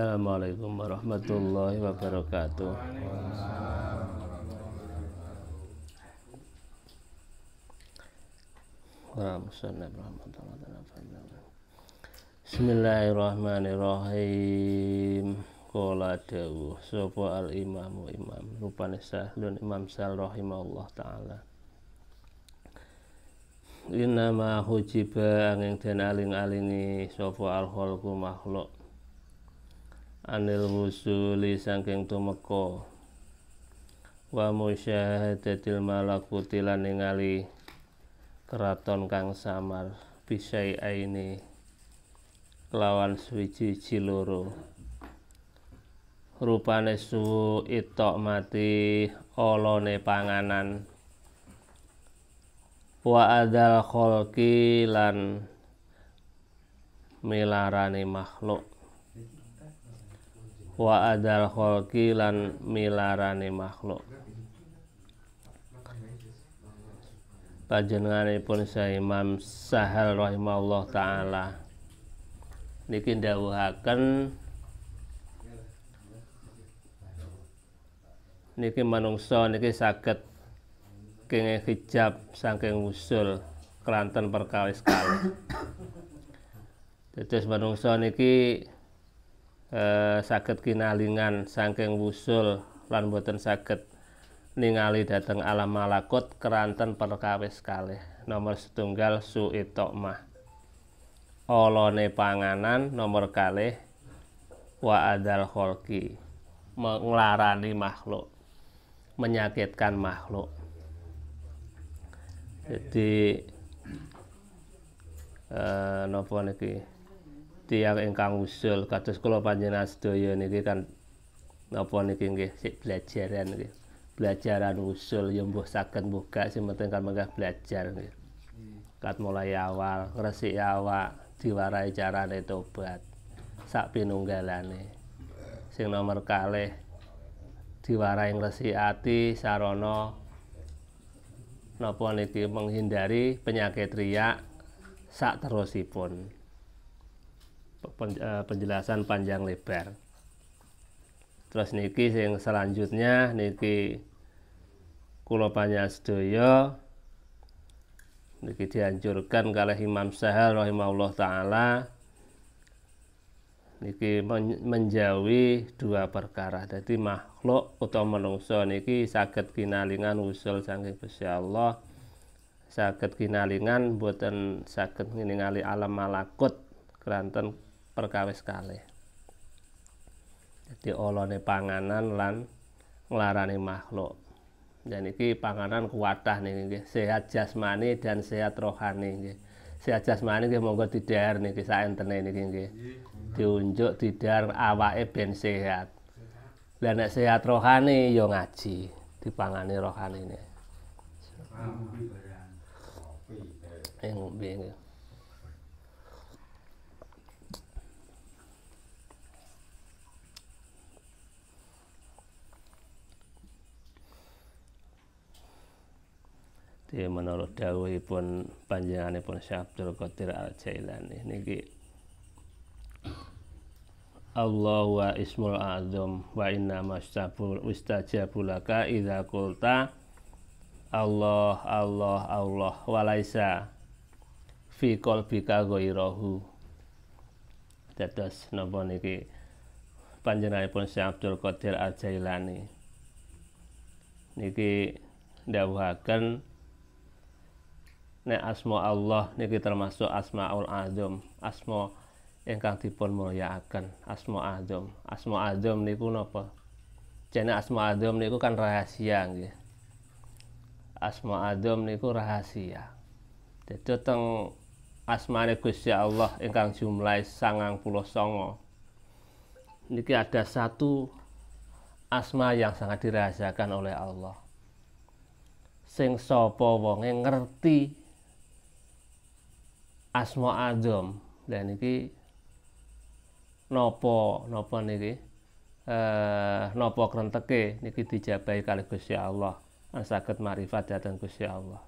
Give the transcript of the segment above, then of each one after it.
Assalamualaikum warahmatullahi wabarakatuh. Bismillahirrahmanirrahim. Qala dawu sapa al imamu imam rupane sahlun imam sal rahimahullah taala. Inna ma hujiba angin den aling-alingi sapa al khalqu makhluk anil wusuli sangking tumeka wa musyahadatil malakuti lan ningali keraton kang samar bisai aini kelawan swiji ciluru, rupane su itok mati olone panganan wa adal kholki lan milarani makhluk wa adal kholki lan milarane makhluk panjenenganipun Syekh Imam Sahal rahimahullah taala niki ndhawuhaken niki manungsa niki saged kenge hijab saking usul kelanten perkawis kali. dados manungsa niki Eh, saged kinalingan saking wusul lan boten saged ningali dhateng alam malakut keranten perkawis kalih nomor setunggal suit tokmah olone panganan nomor kalih wa adal kholqi menglarani makhluk menyakitkan makhluk jadi eh, nopo niki siang ingkang usul kados kula panjenengan sedaya niki kan napa niki nggih sik belajaran nggih. Belajaran usul ya mbuh saged mbuh gak sing penting kan mengkah belajar nggih. Kat mulai awal resik awak diwarai carane tobat. Sak pinunggalane. Sing nomor kalih diwarai resi ati sarana napa niki menghindari penyakit riak sak terusipun. Eh, penjelasan panjang lebar terus niki yang selanjutnya niki kulopanya sedoyo niki dianjurkan kalih Imam Sahal rahimahullah taala niki menjauhi dua perkara jadi makhluk atau menungso niki sakit kinalingan usul saking besi Allah sakit kinalingan buatan sakit kinalingan alam malakut keranten perkawis kalih. Jadi olone panganan lan nglarani makhluk. Dan iki panganan kuwatah niki sehat jasmani dan sehat rohani nggih. Sehat jasmani nggih monggo didhar niki saentene niki nggih. Diunjuk didhar awake ben sehat. Lah nek sehat rohani ya ngaji, dipangani rohani niki. Eh. Eh, ngombe ibadah. Ngombe. di menurut pun dawuhipun pun Syekh Abdul Qadir Al Jailani niki Allah wa ismul azam wa inna mastabul ustajabu laka idza qulta Allah Allah Allah walaisa fi qalbika ghairahu dados napa niki pun Syekh Abdul Qadir Al Jailani niki dawuhaken nek asma Allah niki termasuk asmaul azam asma ingkang dipun mulyakaken asma azam asma azam niku napa jane asma azam niku kan rahasia nggih asma azam niku rahasia dadi teng asmane Gusti Allah ingkang jumlahe songo niki ada satu asma yang sangat dirahasiakan oleh Allah sing sapa wonge ngerti Asmo azam dan niki nopo nopo niki eh nopo krenteke niki dijabahi kali Gusti Allah lan saged marifat dhateng Gusti Allah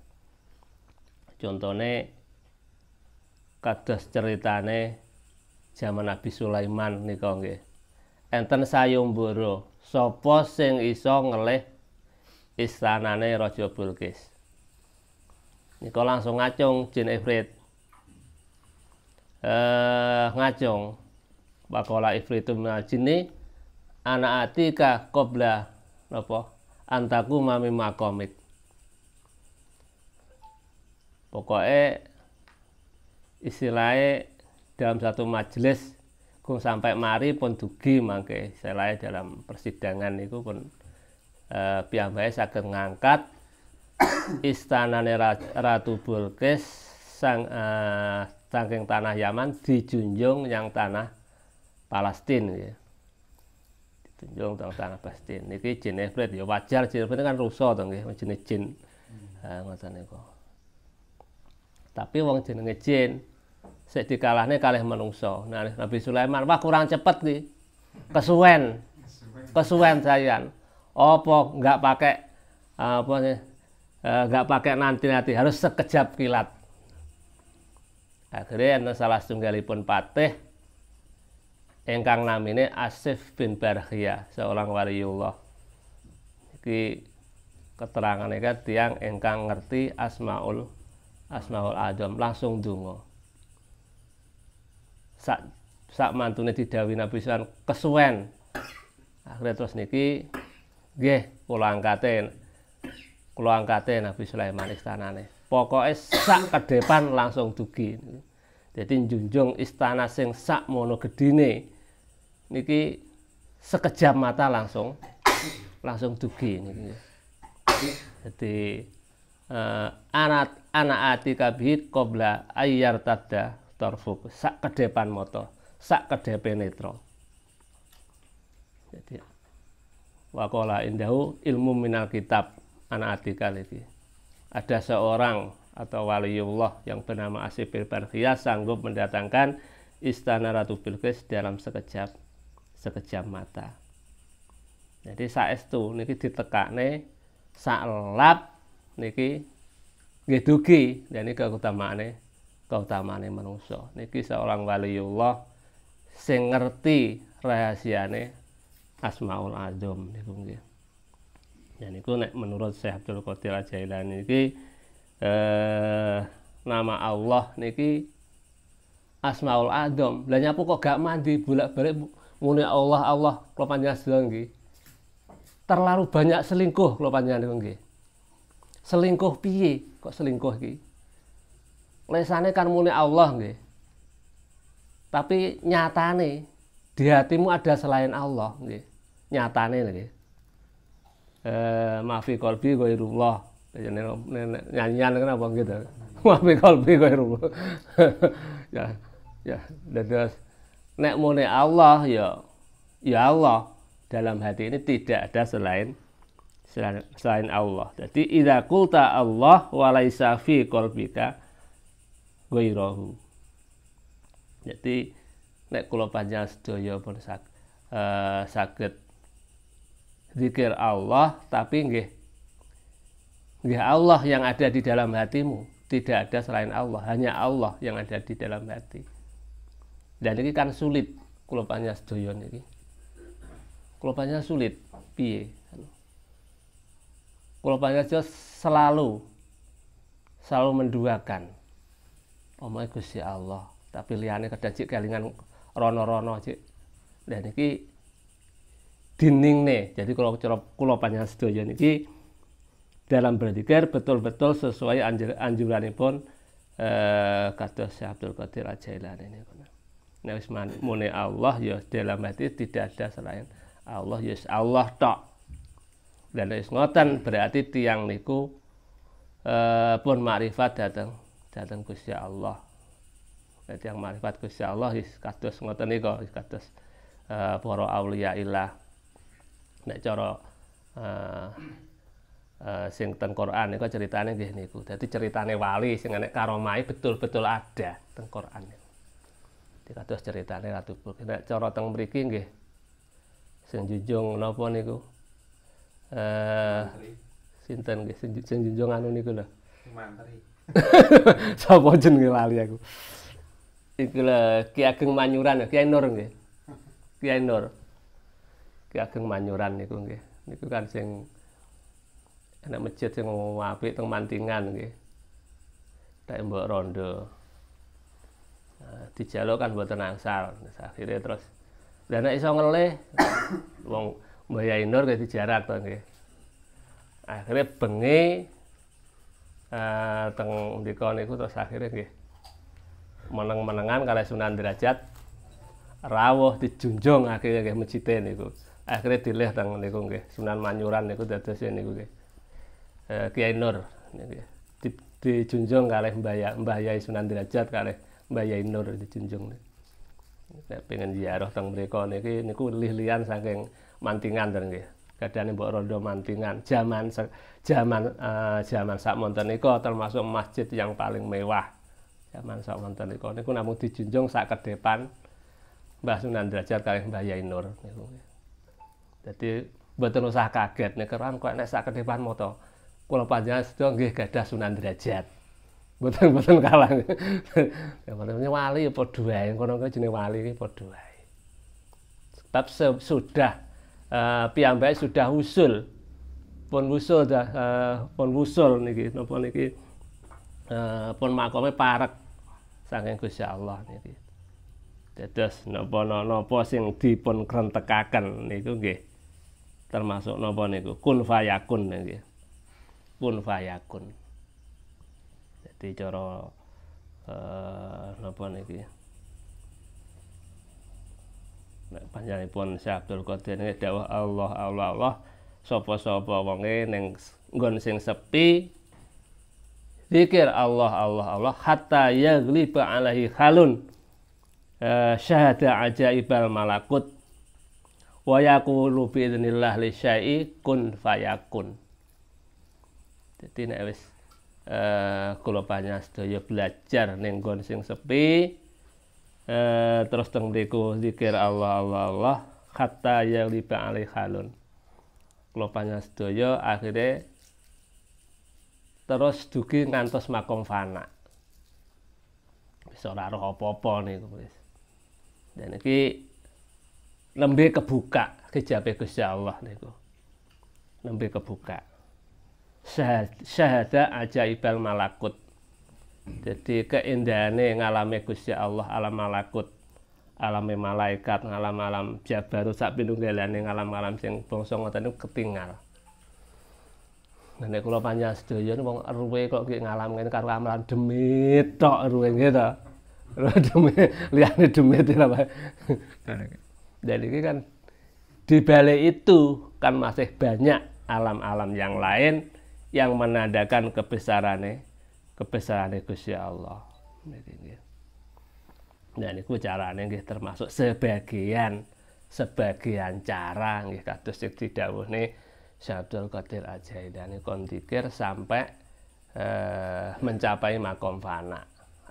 contone kados ceritane zaman Nabi Sulaiman nika nggih enten sayembara sapa sing iso ngelih istanane Raja Bulqis niko langsung ngacung jin Ifrit eh, ngacung bakola ifritum minal jinni ana atika kobla napa antaku mami makomik pokoknya istilahnya dalam satu majelis kung sampai mari pun dugi mangke istilahnya dalam persidangan itu pun eh, piyambake saged ngangkat istana Ratu bulkes sang uh, saking tanah Yaman dijunjung yang tanah Palestina ya. gitu. Dijunjung tanah tanah Palestina. Ini jin Efrit ya wajar jin Efrit kan rusuh to nggih jenis jin. Ha hmm. eh, Tapi wong jenenge jin sik dikalahne kalih menungso Nah Nabi Sulaiman wah kurang cepet nih. Kesuwen. Kesuwen sayan. opo enggak pakai apa sih? Enggak eh, pakai nanti-nanti harus sekejap kilat. Akhirnya enten salah setunggalipun patih engkang namine Asif bin Barhiyah, seorang waliullah. Iki keterangan kan tiang engkang ngerti Asmaul Asmaul Adam langsung donga. Sak sak mantune didhawuhi Nabi sallallahu kesuwen. Akhirnya terus niki nggih kula angkate kula angkate Nabi Sulaiman istanane pokoknya sak kedepan langsung dugi jadi njunjung istana sing sak mono gedine niki sekejam mata langsung langsung dugi jadi uh, eh, anak anak ati kabihit kobla ayar tada torfuk sak kedepan moto sak kedepe netro jadi wakola indahu ilmu minal kitab anak ati kali ada seorang atau waliullah yang bernama Asif bin Barqiyas sanggup mendatangkan istana Ratu Bilqis dalam sekejap sekejap mata. Jadi saat itu niki ditekakne saklap niki nggih dan ini keutamaan keutamaane manusia. Niki seorang waliullah sing ngerti rahasiane Asmaul Azam niku nggih. Jadi aku nek menurut Syekh Abdul Qadir jailani niki eh, nama Allah niki Asmaul Adam. Lah nyapu kok gak mandi bolak-balik muni Allah Allah kula panjenengan sedang nggih. Terlalu banyak selingkuh kula panjenengan nggih. Selingkuh piye kok selingkuh iki? Lesane kan muni Allah nggih. Tapi nyatane di hatimu ada selain Allah nggih. Nyatane nggih eh, maafi kolbi gairullah ya, nyanyian kenapa gitu maafi kolbi gairullah ya ya dan terus nek muni Allah ya ya Allah dalam hati ini tidak ada selain selain, Allah jadi idza qulta Allah wa laisa fi qalbika ghairahu jadi nek kula panjenengan sedaya pun sak, uh, saged zikir Allah tapi nggih nggih Allah yang ada di dalam hatimu tidak ada selain Allah hanya Allah yang ada di dalam hati dan ini kan sulit kulopannya sedoyon ini kulopannya sulit piye kulopannya selalu selalu menduakan omai gusti Allah tapi liane kerja cik kelingan rono-rono cik dan ini dining nih jadi kalau kalau panjang sedoyo niki dalam berdikir betul-betul sesuai anjur, anjuranipun eh kados Abdul Qadir Ajailani ini Nah, wis muni Allah ya dalam hati tidak ada selain Allah ya Allah tok. Dan wis ngoten berarti tiang niku eh, pun makrifat datang datang Gusti Allah. berarti yang makrifat Gusti Allah wis kados ngoten niku wis kados eh, para aulia ilah nek cara uh, uh, sing teng Quran niku ceritane nggih niku. Dadi ceritane wali sing nek karomai betul-betul ada teng Quran. Dikados ceritane Ratu Bul. Nek cara teng mriki nggih sing junjung napa niku? Eh uh, sinten nggih sing junjung anu niku lho. Mantri. Sapa jenenge lali aku? Iku lho Ki Ageng Manyuran, Kiai Nur nggih. Kiai Nur. Ki Ageng Manyuran niku nggih. Niku kan sing anak masjid sing apik teng Mantingan nggih. Tak mbok rondo. Nah, dijaluk kan mboten angsal. akhirnya terus dana iso ngelih wong Mbah Yainur ke dijarak tuh nggih. akhirnya bengi eh teng ndika itu terus akhirnya nggih meneng-menengan kalih Sunan Derajat rawoh dijunjung akhirnya nggih mejite niku akhirnya dilihat tang niku nggih Sunan Manyuran niku dados niku nggih eh, Kiai Nur nggih dijunjung kalih Mbah mbaya Mbah Sunan Derajat kalih Mbah Yai Nur dijunjung nek pengen ziarah teng mereka niki niku lih-lian saking mantingan ten nggih kadane mbok rondo mantingan zaman zaman uh, eh, zaman monten niku termasuk masjid yang paling mewah zaman monten niku niku namung dijunjung sak kedepan Mbah Sunan Derajat kalih Mbah Yai Nur nggih jadi betul usah kaget nih keran kok enak sak ketipan moto. pulau Panjang itu nggih ada Sunan Derajat. betul-betul kalah. yang mboten wali ya padha yang kono kuwi jenenge wali iki dua. wae. Sebab sudah uh, piyambake sudah usul pun wusul dah uh, pun wusul niki napa niki uh, pun makome parek saking Gusti Allah niki. Dados nopo nopo sing dipun nih niku nggih termasuk nopo niku kun fayakun nggih kun fayakun jadi cara eh, napa niki nek panjenenganipun Syekh Abdul Qadir nggih dakwah Allah Allah Allah sapa-sapa wonge ning nggon sing sepi zikir Allah Allah Allah hatta yagliba alaihi halun eh, syahada ajaibal malakut wa yaqulu bi li syai'in kun fayakun. Dadi nek wis eh kula panjenengan sedaya belajar ning nggon sing sepi eh terus teng zikir Allah Allah Allah hatta ya liba halun. Kula panjenengan sedaya akhire terus dugi ngantos makom fana. Wis ora roh opo apa niku wis. Dan iki lebih kebuka kejape Gusti Allah niku lebih kebuka syahada ibal malakut jadi keindahane ngalame Gusti Allah alam malakut alame malaikat ngalam alam jabaru sak pinunggalane ngalam alam sing bangsa ngoten niku ketingal Nek kula panjang sedaya wong ruwe kok nggih ngalam ngene karo amalan demit tok ruwe nggih to. Ruwe demit liyane demit lha dan ini kan di balik itu kan masih banyak alam-alam yang lain yang menandakan kebesarannya kebesarannya Gusti Allah dan itu caranya nggih termasuk sebagian sebagian cara nggih kados sing didhawuhne Syabdul Qadir Ajaidani kondikir sampai eh, mencapai makom fana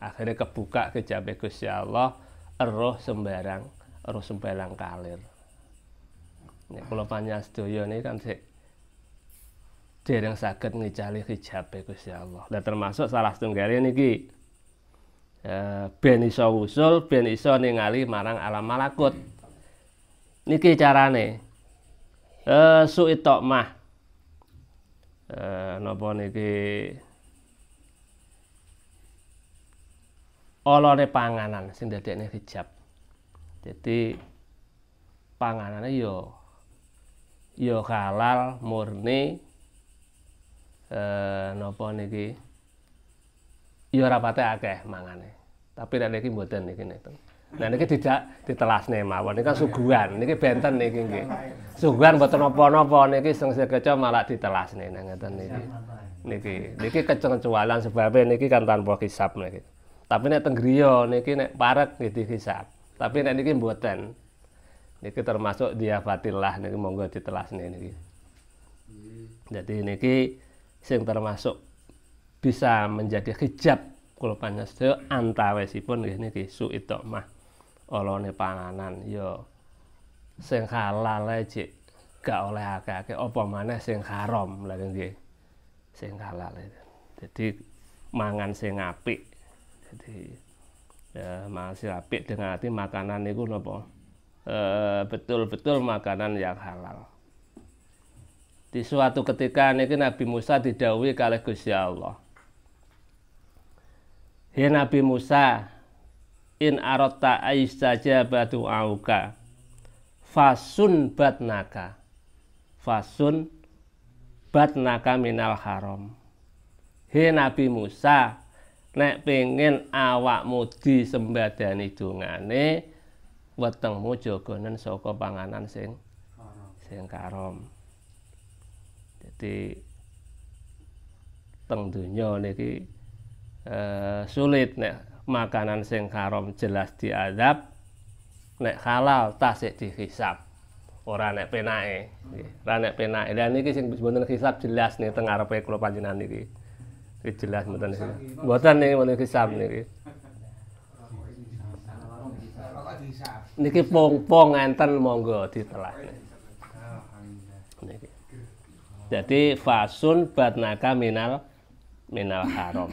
akhirnya kebuka kejabe Gusti Allah eroh sembarang roh sembelang kalir Nek kula panjenengan sedaya niki kan sik dereng saged ngicali hijabe Gusti Allah. Lah termasuk salah setunggalnya niki ki eh, ben iso usul, ben iso ningali marang alam malakut. Niki carane. Eh suit mah. Eh napa niki olone panganan sing dadekne hijab. Jadi panganannya yo yo halal murni eh nopo niki yo rapate akeh mangane. Tapi nek iki mboten niki nek. Nah niki tidak ditelasne mawon niki kan suguhan niki benten niki Suguhan mboten napa-napa niki sing sekeca malah ditelasne nang ngeten niki. Niki niki kecengcualan sebabe niki kan tanpa kisap Tapi nek tenggriya niki nek parek nggih dikisap. Di tapi nek niki mboten niki termasuk diafatillah niki monggo ditelasne niki jadi niki sing termasuk bisa menjadi hijab kulpanya sedaya antawisipun nggih niki suit mah olone panganan Yo, ya, sing halal ae gak oleh akeh-akeh apa maneh sing haram lha nggih sing halal jadi mangan sing apik jadi ya masih apik dengan hati makanan itu nopo eh, betul-betul makanan yang halal di suatu ketika niki Nabi Musa didawi oleh Gusti Allah Hei Nabi Musa in ais saja batu auka fasun batnaka fasun batnaka minal haram Hei Nabi Musa nek pengin awakmu disembadani dungane wetengmu jagonen saka panganan sing sing karom. Dadi teng donya niki eh, sulit nek makanan sing karom jelas diadab nek halal tasik dihisap, Ora nek penake, ora nek penake. dan niki sing sebenarnya hisap jelas nih teng arepe kula panjenengan niki. Iki jelas mboten niku. Mboten niki mboten hisab niki. Gitu. Niki pong-pong enten monggo ditelah. Niki. Jadi fasun batnaka minal minal haram.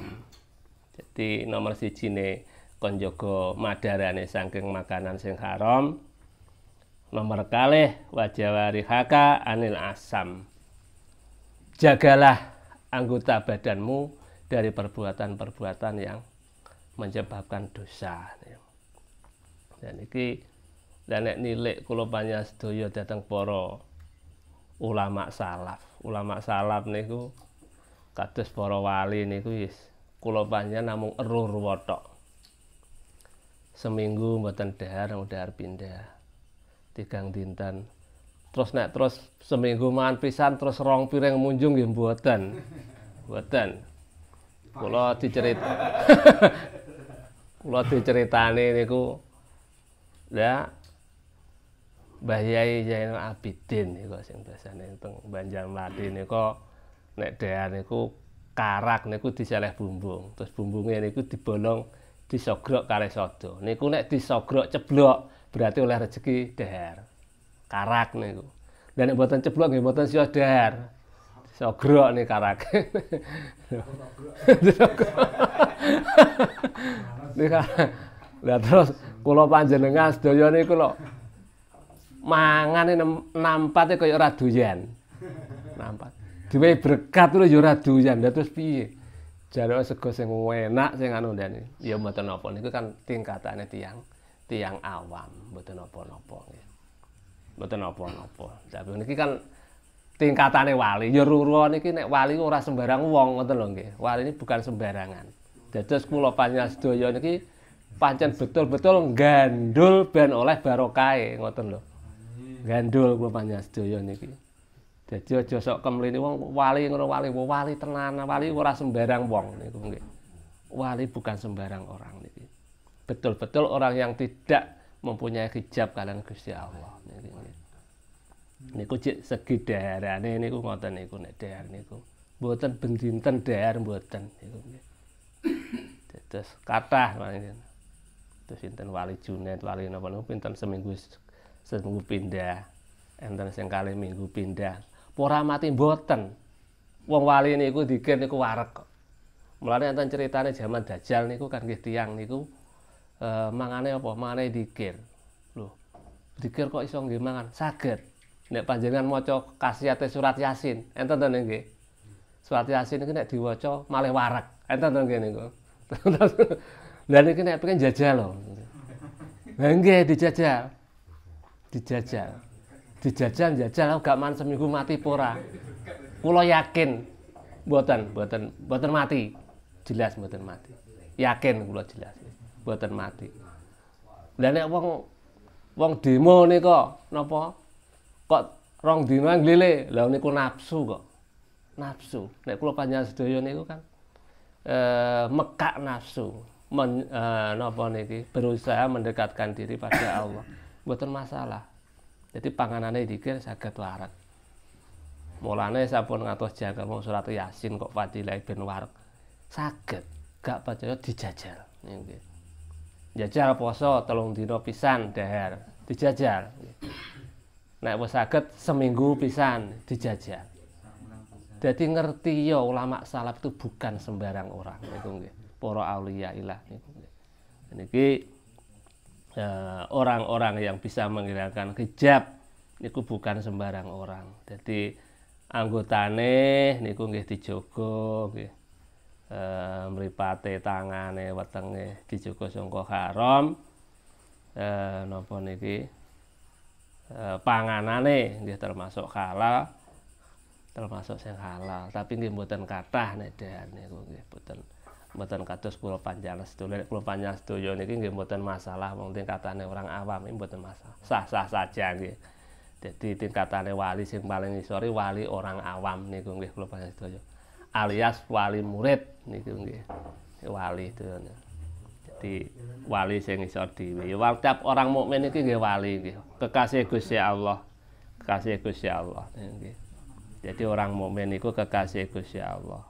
Jadi nomor siji ne konjogo jaga madarane saking makanan sing haram. Nomor kalih wajawari haka anil asam. Jagalah anggota badanmu dari perbuatan-perbuatan yang menyebabkan dosa. Dan ini dan nek nilik kula sedoyo datang poro ulama salaf. Ulama salaf niku kados poro wali niku yes. Kula namung erur wotok. Seminggu mboten dahar, dahar pindah. Tigang dinten terus nek terus seminggu mangan pisan terus rong piring munjung nggih mboten. Mboten. Kula dicerit. Kula diceritani niku ya Mbah Yai Zainal Abidin niku sing biasane teng Banjarmati niku nek daerah niku karak niku diseleh bumbung, terus bumbunge niku dibolong disogrok kare sodo. Niku nek disogrok ceblok berarti oleh rezeki dahar. Karak niku. Dan nek mboten ceblok nggih mboten sios dahar. Sogro nih karak. lihat terus kula panjenengan sedaya nih lho. Mangane nampate kaya ora doyan. Nampat. Duwe berkat lu ya ora doyan. Lah terus piye? Jarane sego sing enak sing anu ndane. Ya mboten napa niku kan tingkatane tiang tiang awam, mboten napa-napa nggih. Mboten napa-napa. Tapi niki kan tingkatane wali ya ruruan iki nek wali ora sembarang wong ngoten lho nggih wali ini bukan sembarangan dados kula panjang sedaya niki pancen betul-betul gandul ben oleh barokai e, ngoten lho gandul kula panjenengan sedaya niki dadi aja sok kemlini wong wali ngono wali wali tenan wali ora sembarang wong niku nggih wali bukan sembarang orang niki betul-betul orang yang tidak mempunyai hijab kalian Gusti Allah niku cek segi daerahane niku ngoten niku nek daerah niku mboten bendinten daerah mboten niku terus kathah terus sinten wali junet wali napa niku pinten seminggu seminggu pindah enten sing kali minggu pindah ora mati mboten wong wali niku dikir niku warek kok mulane enten ceritane zaman dajal niku kan nggih tiang niku eh, mangane apa mangane dikir lho dikir kok iso nggih mangan saged nek panjenengan maca kasiyate surat Yasin, enten to nggih. Surat Yasin iki nek diwaca malah warek. Enten to nggih niku. Terus lha niki nek pengen jajal lho. Lah nggih dijajal. Dijajal. Dijajal jajal aku gak man seminggu mati pora. Kula yakin mboten mboten mboten mati. Jelas mboten mati. Yakin kula jelas mboten mati. Dan nek wong wong demo nika napa kok rong dina nglele lha niku nafsu kok nafsu nek kula panjenengan sedaya niku kan eh mekak nafsu men e, eh, nopo niki berusaha mendekatkan diri pada Allah mboten masalah jadi panganannya dikir sakit warak mulane pun ngatos jaga mau surat yasin kok fadilah ben warak sakit gak percaya dijajar, jajar jajal poso tolong dino pisan dahar dijajal nek wis saged seminggu pisan dijajah. Jadi ngerti ya ulama salaf itu bukan sembarang orang niku nggih. Para aulia ilah niku nggih. Niki eh, orang-orang yang bisa menggerakkan hijab niku bukan sembarang orang. Jadi anggotane niku nggih dijogo nggih. E, mripate tangane wetenge dijogo sangka haram. E, napa niki? e, panganane dia termasuk halal termasuk yang halal tapi nggih mboten kathah nek nih niku nggih mboten mboten kados kula panjalas dolen kula panjalas doyo niki nggih mboten masalah wong tingkatane orang awam iki mboten masalah. Sah-sah saja nggih. Dadi tingkatane wali sing paling isori wali orang awam niku nggih kula panjalas doyo. Alias wali murid niku nggih. Wali itu nih di wali sing isor dhewe. Ya, tiap orang mukmin iki nggih wali nggih. Kekasih Gusti Allah. Kekasih Gusti Allah nggih. Jadi orang mukmin iku kekasih Gusti Allah.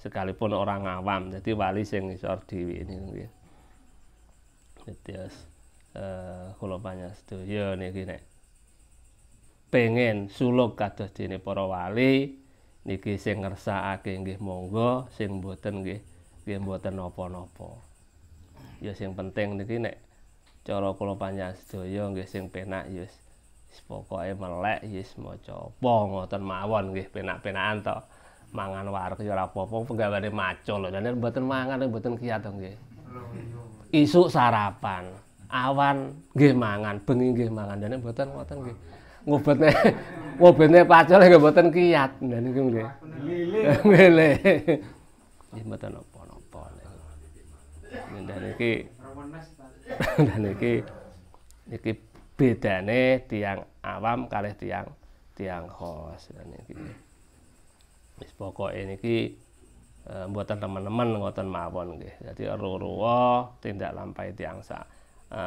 Sekalipun orang awam, jadi wali sing isor dhewe nggih. Dadi eh kula banyak sedaya niki nek pengen suluk kados dene para wali niki sing ngersakake nggih monggo sing boten nggih nggih boten napa-napa. ya sing penting niki nek cara kula panjang sedaya nggih sing penak ya pokoke melek ya maca apa ngoten mawon nggih penak-penakan to mangan warung ya ora apa-apa penggaweane macul lho nek mboten mangan mboten kiat to nggih isuk sarapan awan nggih mangan bengi nggih mangan dene mboten ngoten nggih ngobatne ngobatne pacul nggih mboten kiat dene nggih nggih mboten apa dan iki dan iki iki bedane tiang awam kalih tiang tiang kos. dan iki wis pokoke niki e, buatan teman-teman ngoten mawon nggih dadi ruwa tindak lampahi tiang sak e,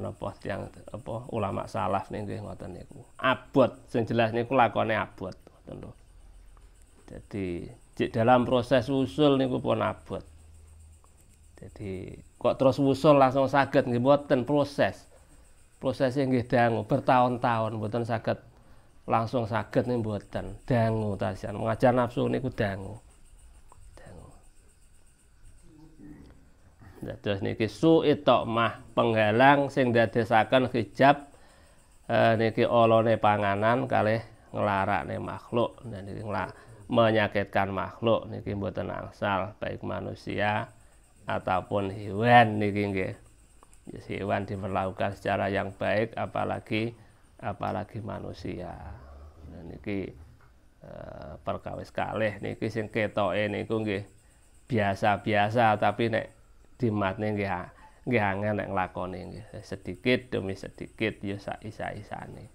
ana apa tiang apa ulama salaf nggih ngoten niku abot sing jelas niku lakone abot ngoten lho dadi dalam proses usul niku pun abot jadi kok terus wusul langsung sakit nggih mboten proses. proses yang nggih dangu bertahun-tahun mboten sakit langsung sakit nih mboten. Dangu tasian mengajar nafsu niku dangu. Dangu. Terus niki itu mah penghalang sing dadesaken hijab eh, niki olone panganan kalih nih makhluk dan niki ngelarak menyakitkan makhluk niki mboten angsal baik manusia ataupun hewan niki nggih. Ya, hewan diperlakukan secara yang baik apalagi apalagi manusia. Nah, niki eh, perkawis kalih niki sing ketoke niku nggih biasa-biasa tapi nek dimatne nggih nggih angel nek nglakoni sedikit demi sedikit ya sak isa-isane.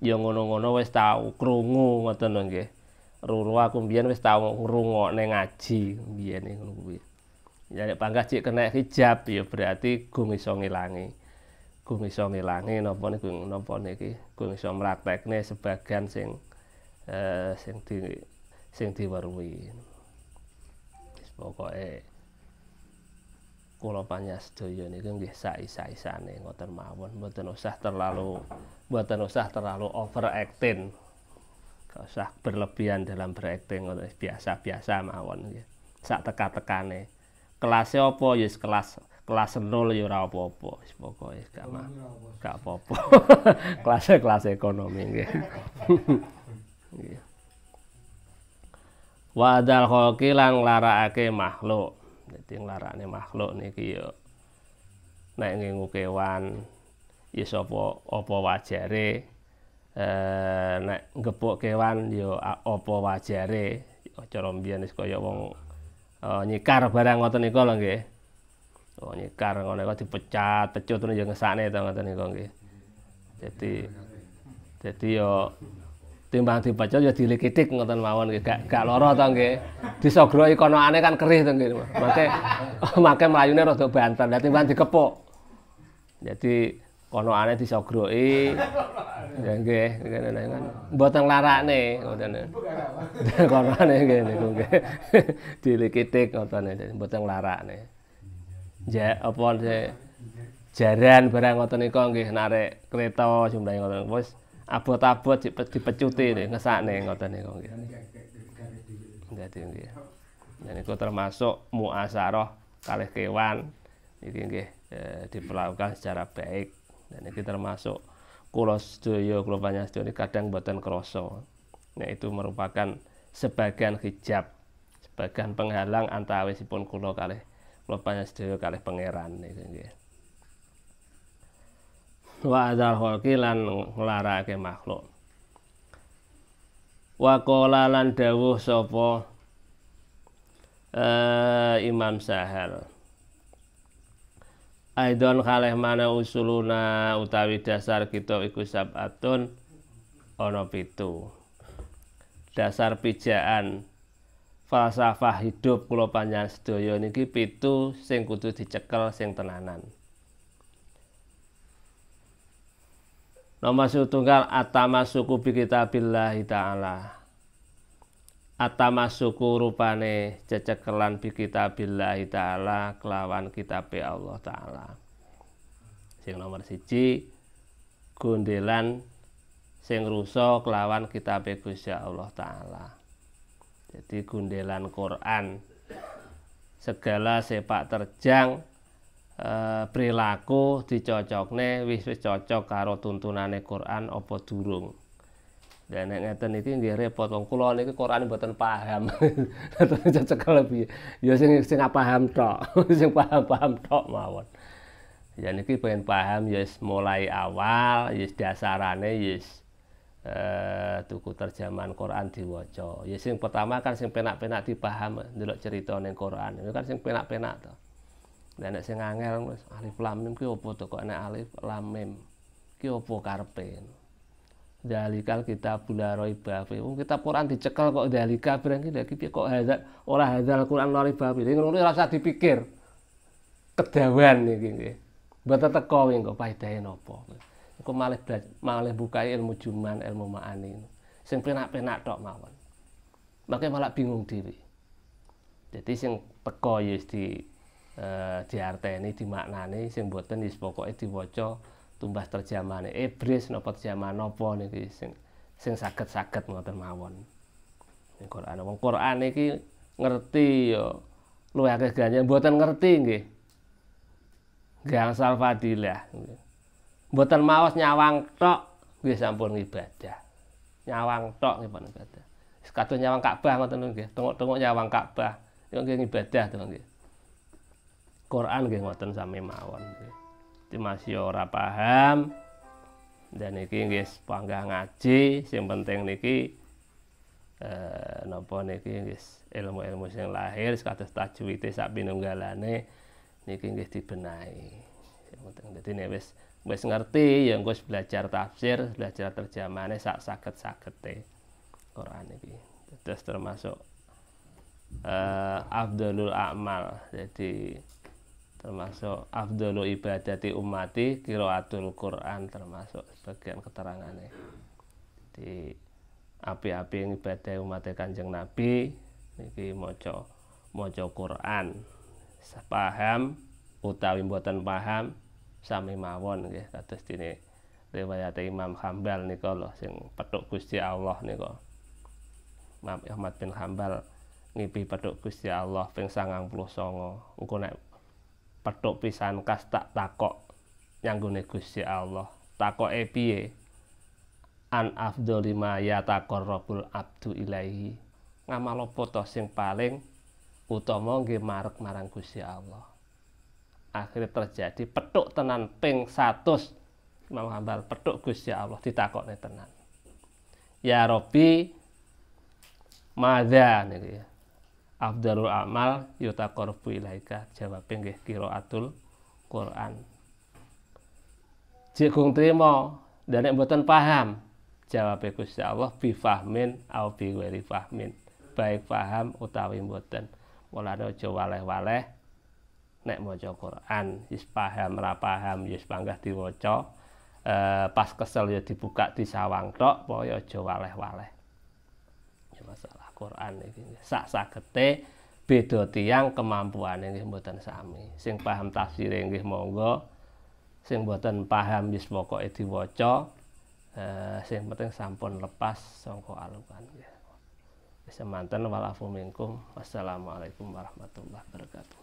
Ya ngono-ngono wis tau krungu ngoten lho nggih. Ruru aku mbiyen wis tau ngrungokne ngaji mbiyen ngono kuwi ya nek panggah cik kena hijab ya berarti gung iso ngilangi gung iso ngilangi nopo niku napa niki gung iso mraktekne sebagian sing eh, sing di sing diweruhi wis pokoke kula panyastuya niku nggih sak-isa-isane ngoten mawon mboten usah terlalu mboten usah terlalu overacting gak usah berlebihan dalam berakting ngoten biasa-biasa mawon nggih sak teka-tekane kelas apa ya kelas kelas nol ya ora apa-apa wis pokoke gak apa gak apa-apa kelas kelas ekonomi nggih wa dal khoki lan larake makhluk dadi larane makhluk niki yo nek nggih kewan ya apa wajare eh nek gepuk kewan yo apa wajare cara mbiyen kaya wong uh, nyikar barang ngoten niku lho nggih. Oh nyikar ngono kok dipecat, pecut ngono ya ngesakne to ngoten niku nggih. Jadi jadi yo timbang dipecut ya dilikitik ngoten mawon nggih gak gak lara to nggih. Disogroki konoane kan kerih to nggih. Mate mate mlayune rada banter, lah timbang dikepuk. Jadi konoane disogroki Ya nggih, ngene nek kan. larakne ngoten. Korane ngene kok nggih. Dilikitik ngoten nek mboten larakne. Ya apa jaran barang ngoten nika nggih narik kereta jumlahe ngoten. Wis abot-abot dipecuti nek ngesakne ngoten nggih. nggih. Dan termasuk muasaroh kalih kewan ini nggih eh, diperlakukan secara baik dan termasuk kula sedaya kula panjenengan kadang buatan krasa. Nah, itu merupakan sebagian hijab, sebagian penghalang antawisipun kula kalih kula panjenengan sedaya kalih pangeran niku nggih. Wa adzal khalqi lan nglarake makhluk. Wa qala lan dawuh sapa uh, Imam Sahal. Aidon kaleh mana usuluna utawi dasar kita iku sab'atun ana pitu. Dasar pijaan falsafah hidup kula panjenengan sedaya niki pitu sing kudu dicekel sing tenanan. Nomor tunggal atama suku bi kitabillahi ta'ala atamasuku rupane cecekelan bi kitabillah taala kelawan kita kitabe Allah taala. Sing nomor siji gondelan sing rusak kelawan kita kitabe Gusti Allah taala. Jadi gundelan Quran segala sepak terjang eh, perilaku dicocokne wis wis cocok karo tuntunane Quran opo durung dan nek ngeten iki nggih repot wong kula niki Quran mboten paham. Mboten cocok lebih. Ya sing sing paham tok, sing paham-paham tok mawon. Ya niki pengen paham ya mulai awal, ya dasarane ya eh tuku terjemahan Quran diwaca. Ya sing pertama kan sing penak-penak dipaham ndelok cerita ning Quran. Itu ya kan sing penak-penak to. Lah nek sing angel alif lam mim ki opo to kok nek alif lam mim ki opo karepe dalikal kita bula roiba wong kita Quran dicekel kok dalika barang tidak, lagi kok hadza ora Al Quran la roiba dengan ngono ora usah dipikir kedawan nih, nggih mboten teko wing kok faedahe napa engko malah malah buka ilmu juman ilmu maani sing penak-penak tok mawon makanya malah bingung diri jadi sing teko ya di uh, diarteni dimaknani sing mboten ya wis pokoke diwaca tumbas terjemahane eh, iblis nopo terjemahan nopo nih, sing sing sakit-sakit ngoten mawon. Ning Quran wong Quran iki ngerti yo, ya, lu akeh ganjaran buatan ngerti nih, Gangsal fadilah. Buatan mawas nyawang tok nggih sampun ibadah. Nyawang tok nih pun ibadah. Sekados nyawang Ka'bah ngoten nih, tengok-tengok nyawang Ka'bah. Yo nggih ibadah to nih. Quran nggih ngoten sami mawon masih ora paham dan niki guys panggah ngaji yang penting niki eh, nopo niki guys ilmu-ilmu yang lahir sekatus tajwid sapi nunggalane niki guys dibenahi yang penting dadi nih wis ngerti yang engko belajar tafsir belajar terjemahane sak saket sagete Quran ini. terus termasuk eh, Abdulul Amal jadi termasuk afdalu ibadati ummati kiraatul Quran termasuk sebagian keterangannya di api-api yang ibadah umat kanjeng Nabi niki mojo mojo Quran paham utawi buatan paham sami mawon gitu kados ini riwayat Imam Hambal nih kalau sing petuk Gusti Allah nika Imam Ahmad bin Hambal ngipi petuk Gusti Allah ping 99 engko nek petuk pisan kas tak takok nyanggone Gusti Allah takoke piye an ya ma Robul abdu ilaihi ngamal foto sing paling utama nggih marek marang Gusti Allah akhirnya terjadi petuk tenan ping 100 Imam Hambal petuk Gusti Allah ditakokne tenan ya Robi madha nih ya afdalul amal korfu ilaika jawabe nggih atul Quran Jikung trimo dan yang buatan paham jawabe Gusti Allah Pifahmin au fahmin baik paham utawi mboten mulane aja waleh-waleh nek mojo Quran wis paham rapaham paham panggah diwaca e, pas kesel ya dibuka sawang tok pokoknya aja waleh-waleh ya masalah Quran sak sagete beda tiang kemampuan nggih mboten sami sing paham tafsir nggih monggo sing mboten paham wis pokoke diwaca eh sing penting sampun lepas sangka alukan nggih semanten walafu minkum wassalamualaikum warahmatullahi wabarakatuh